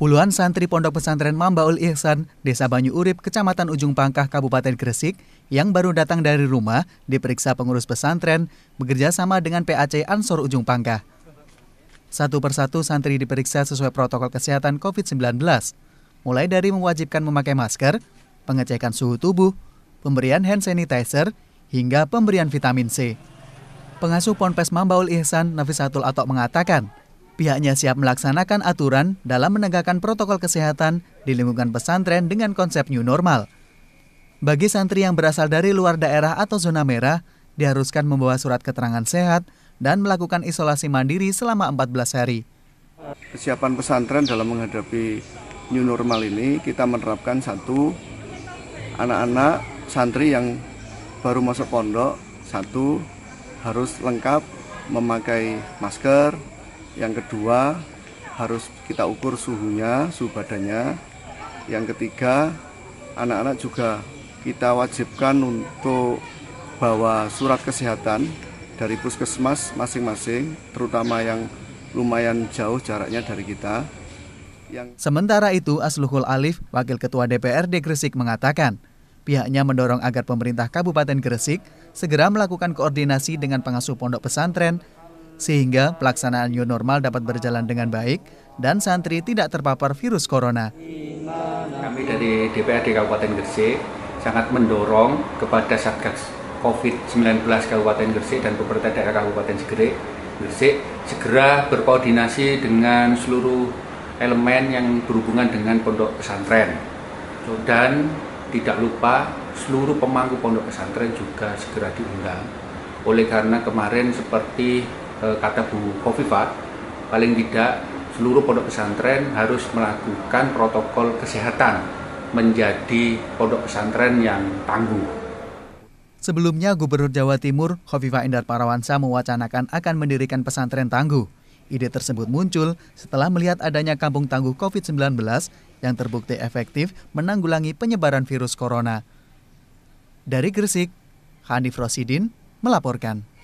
Puluhan santri Pondok Pesantren Mambaul Ihsan, Desa Banyu Urip, Kecamatan Ujung Pangkah, Kabupaten Gresik, yang baru datang dari rumah, diperiksa pengurus pesantren, bekerja sama dengan PAC Ansor Ujung Pangkah. Satu persatu santri diperiksa sesuai protokol kesehatan COVID-19, mulai dari mewajibkan memakai masker, pengecekan suhu tubuh, pemberian hand sanitizer, hingga pemberian vitamin C. Pengasuh Ponpes Mambaul Ihsan Nafisatul Atok mengatakan, pihaknya siap melaksanakan aturan dalam menegakkan protokol kesehatan di lingkungan pesantren dengan konsep new normal. Bagi santri yang berasal dari luar daerah atau zona merah, diharuskan membawa surat keterangan sehat dan melakukan isolasi mandiri selama 14 hari. Kesiapan pesantren dalam menghadapi new normal ini, kita menerapkan satu, anak-anak santri yang baru masuk pondok satu harus lengkap memakai masker yang kedua harus kita ukur suhunya suhu badannya yang ketiga anak-anak juga kita wajibkan untuk bawa surat kesehatan dari puskesmas masing-masing terutama yang lumayan jauh jaraknya dari kita yang... Sementara itu, Asluhul Alif, Wakil Ketua DPRD Gresik mengatakan, Pihaknya mendorong agar pemerintah Kabupaten Gresik segera melakukan koordinasi dengan pengasuh pondok pesantren sehingga pelaksanaan new normal dapat berjalan dengan baik dan santri tidak terpapar virus corona. Kami dari DPRD Kabupaten Gresik sangat mendorong kepada Satgas COVID-19 Kabupaten Gresik dan pemerintah daerah Kabupaten Gresik, Gresik segera berkoordinasi dengan seluruh elemen yang berhubungan dengan pondok pesantren dan tidak lupa seluruh pemangku pondok pesantren juga segera diundang. Oleh karena kemarin seperti e, kata Bu Kofifa, paling tidak seluruh pondok pesantren harus melakukan protokol kesehatan menjadi pondok pesantren yang tangguh. Sebelumnya, Gubernur Jawa Timur Kofifa Indar Parawansa mewacanakan akan mendirikan pesantren tangguh. Ide tersebut muncul setelah melihat adanya kampung tangguh COVID-19 yang terbukti efektif menanggulangi penyebaran virus corona. Dari Gresik, Hanif Rosidin melaporkan.